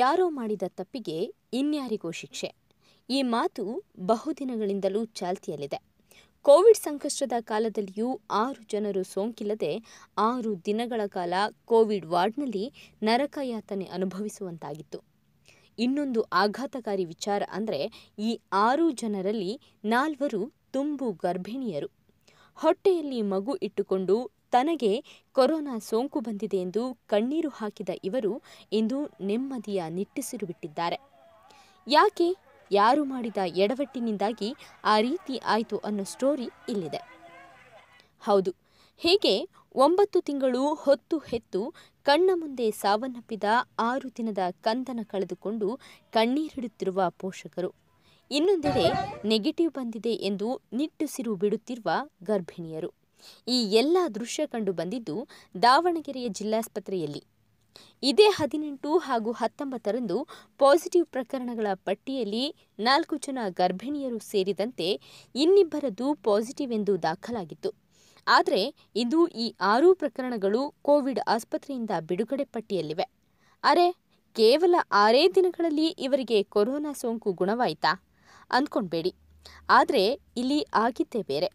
ಯಾರೋ ಮಾಡಿದ ತಪ್ಪಿಗೆ ಇನ್ಯಾರಿಗೋ ಶಿಕ್ಷೆ ಈ ಮಾತು ಬಹುದಿನಗಳಿಂದಲೂ ಚಾಲ್ತಿಯಲ್ಲಿದೆ ಕೋವಿಡ್ ಸಂಕಷ್ಟದ ಕಾಲದಲ್ಲಿಯೂ ಆರು ಜನರು ಸೋಂಕಿಲ್ಲದೆ ಆರು ದಿನಗಳ ಕಾಲ ಕೋವಿಡ್ ವಾರ್ಡ್ನಲ್ಲಿ ನರಕಯಾತನೆ ಅನುಭವಿಸುವಂತಾಗಿತ್ತು ಇನ್ನೊಂದು ಆಘಾತಕಾರಿ ವಿಚಾರ ಅಂದರೆ ಈ ಆರು ಜನರಲ್ಲಿ ನಾಲ್ವರು ತುಂಬು ಗರ್ಭಿಣಿಯರು ಹೊಟ್ಟೆಯಲ್ಲಿ ಮಗು ಇಟ್ಟುಕೊಂಡು ತನಗೆ ಕೊರೋನಾ ಸೋಂಕು ಬಂದಿದೆ ಎಂದು ಕಣ್ಣೀರು ಹಾಕಿದ ಇವರು ಇಂದು ನೆಮ್ಮದಿಯ ನಿಟ್ಟುಸಿರು ಬಿಟ್ಟಿದ್ದಾರೆ ಯಾಕೆ ಯಾರು ಮಾಡಿದ ಎಡವಟ್ಟಿನಿಂದಾಗಿ ಆ ರೀತಿ ಆಯಿತು ಅನ್ನೋ ಸ್ಟೋರಿ ಇಲ್ಲಿದೆ ಹೌದು ಹೀಗೆ ಒಂಬತ್ತು ತಿಂಗಳು ಹೊತ್ತು ಹೆತ್ತು ಕಣ್ಣ ಮುಂದೆ ಸಾವನ್ನಪ್ಪಿದ ಆರು ದಿನದ ಕಂದನ ಕಳೆದುಕೊಂಡು ಕಣ್ಣೀರಿಡುತ್ತಿರುವ ಪೋಷಕರು ಇನ್ನೊಂದೆಡೆ ನೆಗೆಟಿವ್ ಬಂದಿದೆ ಎಂದು ನಿಟ್ಟುಸಿರು ಬಿಡುತ್ತಿರುವ ಗರ್ಭಿಣಿಯರು ಈ ಎಲ್ಲ ದೃಶ್ಯ ಕಂಡು ಬಂದಿದ್ದು ದಾವಣಗೆರೆಯ ಜಿಲ್ಲಾಸ್ಪತ್ರೆಯಲ್ಲಿ ಇದೇ ಹದಿನೆಂಟು ಹಾಗೂ ಹತ್ತೊಂಬತ್ತರಂದು ಪಾಸಿಟಿವ್ ಪ್ರಕರಣಗಳ ಪಟ್ಟಿಯಲ್ಲಿ ನಾಲ್ಕು ಜನ ಗರ್ಭಿಣಿಯರು ಸೇರಿದಂತೆ ಇನ್ನಿಬ್ಬರದು ಪಾಸಿಟಿವ್ ಎಂದು ದಾಖಲಾಗಿತ್ತು ಆದರೆ ಇಂದು ಈ ಆರೂ ಪ್ರಕರಣಗಳು ಕೋವಿಡ್ ಆಸ್ಪತ್ರೆಯಿಂದ ಬಿಡುಗಡೆ ಪಟ್ಟಿಯಲ್ಲಿವೆ ಅರೆ ಕೇವಲ ಆರೇ ದಿನಗಳಲ್ಲಿ ಇವರಿಗೆ ಕೊರೋನಾ ಸೋಂಕು ಗುಣವಾಯಿತಾ ಅಂದ್ಕೊಳ್ಬೇಡಿ ಆದರೆ ಇಲ್ಲಿ ಆಗಿದ್ದೇ ಬೇರೆ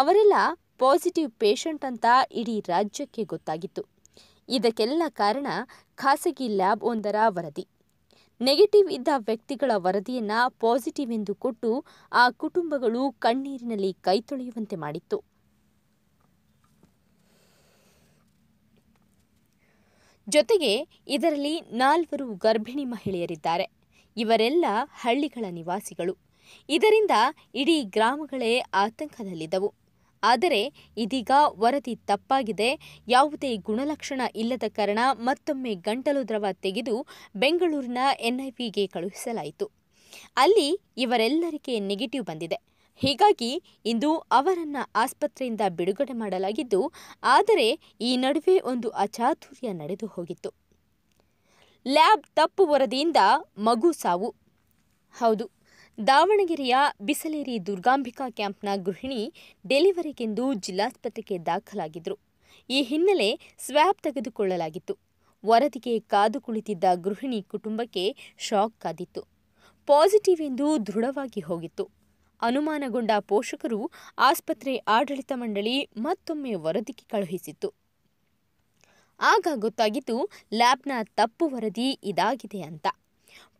ಅವರೆಲ್ಲ ಪಾಸಿಟಿವ್ ಪೇಷಂಟ್ ಅಂತ ಇಡೀ ರಾಜ್ಯಕ್ಕೆ ಗೊತ್ತಾಗಿತ್ತು ಇದಕ್ಕೆಲ್ಲ ಕಾರಣ ಖಾಸಗಿ ಲ್ಯಾಬ್ ಒಂದರ ವರದಿ ನೆಗೆಟಿವ್ ಇದ್ದ ವ್ಯಕ್ತಿಗಳ ವರದಿಯನ್ನು ಪಾಸಿಟಿವ್ ಎಂದು ಕೊಟ್ಟು ಆ ಕುಟುಂಬಗಳು ಕಣ್ಣೀರಿನಲ್ಲಿ ಕೈ ತೊಳೆಯುವಂತೆ ಮಾಡಿತ್ತು ಜೊತೆಗೆ ಇದರಲ್ಲಿ ನಾಲ್ವರು ಗರ್ಭಿಣಿ ಮಹಿಳೆಯರಿದ್ದಾರೆ ಇವರೆಲ್ಲ ಹಳ್ಳಿಗಳ ನಿವಾಸಿಗಳು ಇದರಿಂದ ಇಡೀ ಗ್ರಾಮಗಳೇ ಆತಂಕದಲ್ಲಿದ್ದವು ಆದರೆ ಇದೀಗ ವರದಿ ತಪ್ಪಾಗಿದೆ ಯಾವುದೇ ಗುಣಲಕ್ಷಣ ಇಲ್ಲದ ಕಾರಣ ಮತ್ತೊಮ್ಮೆ ಗಂಟಲು ದ್ರವ ತೆಗೆದು ಬೆಂಗಳೂರಿನ ಎನ್ಐಪಿಗೆ ಕಳುಹಿಸಲಾಯಿತು ಅಲ್ಲಿ ಇವರೆಲ್ಲರಿಗೆ ನೆಗೆಟಿವ್ ಬಂದಿದೆ ಹೀಗಾಗಿ ಇಂದು ಅವರನ್ನ ಆಸ್ಪತ್ರೆಯಿಂದ ಬಿಡುಗಡೆ ಮಾಡಲಾಗಿದ್ದು ಆದರೆ ಈ ನಡುವೆ ಒಂದು ಅಚಾತುರ್ಯ ನಡೆದು ಹೋಗಿತ್ತು ಲ್ಯಾಬ್ ತಪ್ಪು ವರದಿಯಿಂದ ಮಗು ಸಾವು ಹೌದು ದಾವಣಗೆರೆಯ ಬಿಸಲೇರಿ ದುರ್ಗಾಂಬಿಕಾ ಕ್ಯಾಂಪ್ನ ಗೃಹಿಣಿ ಡೆಲಿವರಿಗೆಂದು ಜಿಲ್ಲಾಸ್ಪತ್ರೆಗೆ ದಾಖಲಾಗಿದ್ದರು ಈ ಹಿನ್ನೆಲೆ ಸ್ವಾಬ್ ತೆಗೆದುಕೊಳ್ಳಲಾಗಿತ್ತು ವರದಿಗೆ ಕಾದು ಕುಳಿತಿದ್ದ ಗೃಹಿಣಿ ಕುಟುಂಬಕ್ಕೆ ಶಾಕ್ ಕಾದಿತ್ತು ಪಾಸಿಟಿವ್ ಎಂದು ದೃಢವಾಗಿ ಹೋಗಿತ್ತು ಅನುಮಾನಗೊಂಡ ಪೋಷಕರು ಆಸ್ಪತ್ರೆ ಆಡಳಿತ ಮಂಡಳಿ ಮತ್ತೊಮ್ಮೆ ವರದಿಗೆ ಕಳುಹಿಸಿತ್ತು ಆಗ ಗೊತ್ತಾಗಿದ್ದು ಲ್ಯಾಬ್ನ ತಪ್ಪು ವರದಿ ಇದಾಗಿದೆ ಅಂತ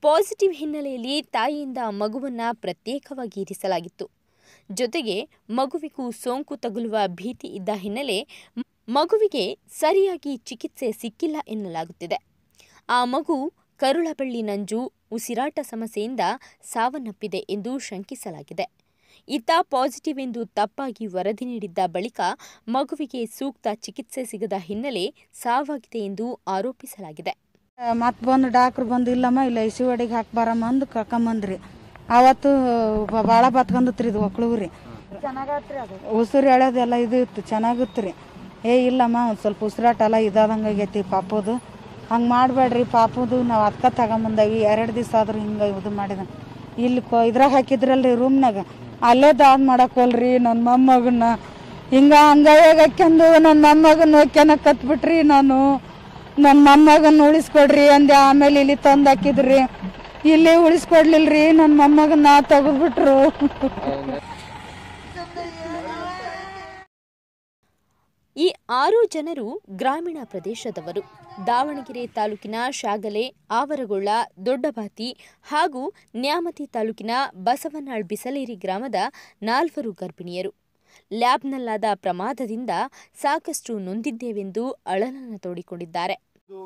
ಪಾಸಿಟಿವ್ ಹಿನ್ನೆಲೆಯಲ್ಲಿ ತಾಯಿಯಿಂದ ಮಗುವನ್ನು ಪ್ರತ್ಯೇಕವಾಗಿ ಇರಿಸಲಾಗಿತ್ತು ಜೊತೆಗೆ ಮಗುವಿಗೂ ಸೋಂಕು ತಗುಲುವ ಭೀತಿ ಇದ್ದ ಹಿನ್ನೆಲೆ ಮಗುವಿಗೆ ಸರಿಯಾಗಿ ಚಿಕಿತ್ಸೆ ಸಿಕ್ಕಿಲ್ಲ ಎನ್ನಲಾಗುತ್ತಿದೆ ಆ ಮಗು ಕರುಳಬಳ್ಳಿ ನಂಜು ಉಸಿರಾಟ ಸಮಸ್ಯೆಯಿಂದ ಸಾವನ್ನಪ್ಪಿದೆ ಎಂದು ಶಂಕಿಸಲಾಗಿದೆ ಇತ್ತ ಪಾಸಿಟಿವ್ ಎಂದು ತಪ್ಪಾಗಿ ವರದಿ ನೀಡಿದ್ದ ಬಳಿಕ ಮಗುವಿಗೆ ಸೂಕ್ತ ಚಿಕಿತ್ಸೆ ಸಿಗದ ಹಿನ್ನೆಲೆ ಸಾವಾಗಿದೆ ಎಂದು ಆರೋಪಿಸಲಾಗಿದೆ ಮತ್ತೆ ಬಂದು ಡಾಕ್ಟ್ರು ಬಂದು ಇಲ್ಲಮ್ಮ ಇಲ್ಲ ಐ ಸಿ ಒಡಿಗೆ ಹಾಕ್ಬಾರಮ್ಮ ಬರಮ್ಮ ಅಂದು ಕರ್ಕೊಂಬಂದ್ರಿ ಅವತ್ತು ಭಾಳ ಬತ್ಕೊಂಡ್ರಿ ಇದು ಒಕ್ಳು ರೀ ಉಸಿರು ಎಳೆದೆಲ್ಲ ಇದು ಇತ್ತು ಚೆನ್ನಾಗಿತ್ತು ರೀ ಏ ಇಲ್ಲಮ್ಮ ಒಂದು ಸ್ವಲ್ಪ ಎಲ್ಲ ಇದಾದಂಗೆ ಆಗೈತಿ ಪಾಪದು ಹಂಗೆ ಮಾಡಬೇಡ್ರಿ ಪಾಪದು ನಾವು ಅದ್ಕ ತಗೊಂಬಂದವಿ ಎರಡು ದಿವಸ ಆದ್ರೂ ಹಿಂಗೆ ಇದು ಮಾಡಿದ ಇಲ್ಲಿ ಕೊ ಇದ್ರಾಗ ಹಾಕಿದ್ರಲ್ರಿ ರೂಮ್ನಾಗ ಅಲ್ಲೇ ದಾದ್ ಮಾಡಕ್ಕೋಲ್ರಿ ನನ್ನ ಮೊಮ್ಮಗನ್ನ ಹಿಂಗೆ ಹಂಗೆ ಹಾಕ್ಯಂದು ನನ್ನ ಮಮ್ಮಗನ್ನ ಹೋಗ್ಯನ ಕತ್ಬಿಟ್ರಿ ನಾನು ನನ್ನ ಮೊಮ್ಮಗನ ಉಳಿಸ್ಕೊಡ್ರಿ ಅಂದೆ ಆಮೇಲೆ ಇಲ್ಲಿ ತಂದು ಹಾಕಿದ್ರಿ ಇಲ್ಲಿ ಉಳಿಸ್ಕೊಡ್ಲಿಲ್ರಿ ನನ್ನ ಮೊಮ್ಮಗನ ತೆಗೆದ್ಬಿಟ್ರು ಈ ಆರು ಜನರು ಗ್ರಾಮೀಣ ಪ್ರದೇಶದವರು ದಾವಣಗೆರೆ ತಾಲೂಕಿನ ಶಾಗಲೆ ಆವರಗೊಳ್ಳ ದೊಡ್ಡಬಾತಿ ಹಾಗೂ ನ್ಯಾಮತಿ ತಾಲೂಕಿನ ಬಸವನಾಳ್ ಬಿಸಲೇರಿ ಗ್ರಾಮದ ನಾಲ್ವರು ಗರ್ಭಿಣಿಯರು ಲ್ಯಾಬ್ನಲ್ಲಾದ ಪ್ರಮಾದದಿಂದ ಸಾಕಷ್ಟು ನೊಂದಿದ್ದೇವೆಂದು ಅಳಲನ್ನು ತೋಡಿಕೊಂಡಿದ್ದಾರೆ ಇದು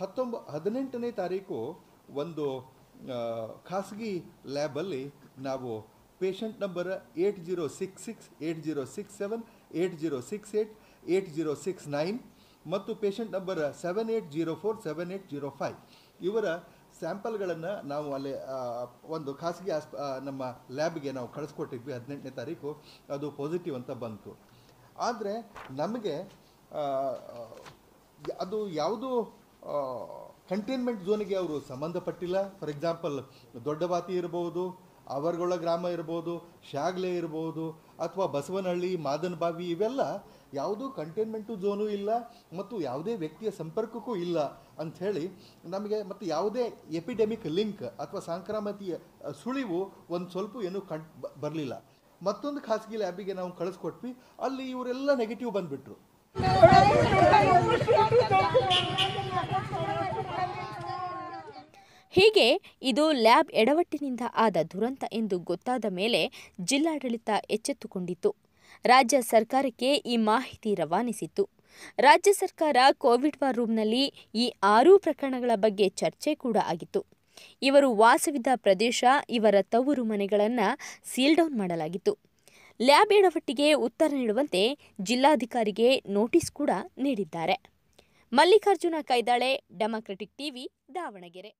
ಹತ್ತೊಂಬ ಹದಿನೆಂಟನೇ ತಾರೀಕು ಒಂದು ಖಾಸಗಿ ಲ್ಯಾಬಲ್ಲಿ ನಾವು patient number eight zero six six eight zero six seven eight zero six eight eight zero six nine ಮತ್ತು patient number seven eight zero four seven eight zero five ಇವರ ಸ್ಯಾಂಪಲ್ಗಳನ್ನು ನಾವು ಅಲ್ಲಿ ಒಂದು ಖಾಸಗಿ ಆಸ್ಪ ನಮ್ಮ ಲ್ಯಾಬ್ಗೆ ನಾವು ಕಳಿಸ್ಕೊಟ್ಟಿದ್ವಿ ಹದಿನೆಂಟನೇ ತಾರೀಕು ಅದು ಪಾಸಿಟಿವ್ ಅಂತ ಬಂತು ಆದರೆ ನಮಗೆ ಅದು ಯಾವುದು ಕಂಟೈನ್ಮೆಂಟ್ ಝೋನಿಗೆ ಅವರು ಸಂಬಂಧಪಟ್ಟಿಲ್ಲ ಫಾರ್ ಎಕ್ಸಾಂಪಲ್ ದೊಡ್ಡಬಾತಿ ಇರ್ಬೋದು ಅವರ್ಗೊಳ ಗ್ರಾಮ ಇರ್ಬೋದು ಶ್ಯಾಗ್ಲೆ ಇರ್ಬೋದು ಅಥವಾ ಬಸವನಹಳ್ಳಿ ಮಾದನಬಾವಿ ಇವೆಲ್ಲ ಯಾವುದೂ ಕಂಟೈನ್ಮೆಂಟು ಝೋನು ಇಲ್ಲ ಮತ್ತು ಯಾವುದೇ ವ್ಯಕ್ತಿಯ ಸಂಪರ್ಕಕ್ಕೂ ಇಲ್ಲ ಅಂಥೇಳಿ ನಮಗೆ ಮತ್ತು ಯಾವುದೇ ಎಪಿಡೆಮಿಕ್ ಲಿಂಕ್ ಅಥವಾ ಸಾಂಕ್ರಾಮಿಕ ಸುಳಿವು ಒಂದು ಸ್ವಲ್ಪ ಏನೂ ಕಂಡು ಬರಲಿಲ್ಲ ಮತ್ತೊಂದು ಖಾಸಗಿ ಲ್ಯಾಬಿಗೆ ನಾವು ಕಳಿಸ್ಕೊಟ್ವಿ ಅಲ್ಲಿ ಇವರೆಲ್ಲ ನೆಗೆಟಿವ್ ಬಂದುಬಿಟ್ರು ಹೀಗೆ ಇದು ಲ್ಯಾಬ್ ಎಡವಟ್ಟಿನಿಂದ ಆದ ದುರಂತ ಎಂದು ಗೊತ್ತಾದ ಮೇಲೆ ಜಿಲ್ಲಾಡಳಿತ ಎಚ್ಚೆತ್ತುಕೊಂಡಿತ್ತು ರಾಜ್ಯ ಸರ್ಕಾರಕ್ಕೆ ಈ ಮಾಹಿತಿ ರವಾನಿಸಿತ್ತು ರಾಜ್ಯ ಸರ್ಕಾರ ಕೋವಿಡ್ ವಾರ್ ರೂಮ್ನಲ್ಲಿ ಈ ಆರೂ ಪ್ರಕರಣಗಳ ಬಗ್ಗೆ ಚರ್ಚೆ ಕೂಡ ಆಗಿತ್ತು ಇವರು ವಾಸವಿದ್ದ ಪ್ರದೇಶ ಇವರ ತವರು ಮನೆಗಳನ್ನು ಸೀಲ್ಡೌನ್ ಮಾಡಲಾಗಿತ್ತು ಲ್ಯಾಬ್ ಎಡವಟ್ಟಿಗೆ ಉತ್ತರ ನೀಡುವಂತೆ ಜಿಲ್ಲಾಧಿಕಾರಿಗೆ ನೋಟಿಸ್ ಕೂಡ ನೀಡಿದ್ದಾರೆ ಮಲ್ಲಿಕಾರ್ಜುನ ಕೈದಾಳೆ ಡೆಮಾಕ್ರೆಟಿಕ್ ಟಿವಿ ದಾವಣಗೆರೆ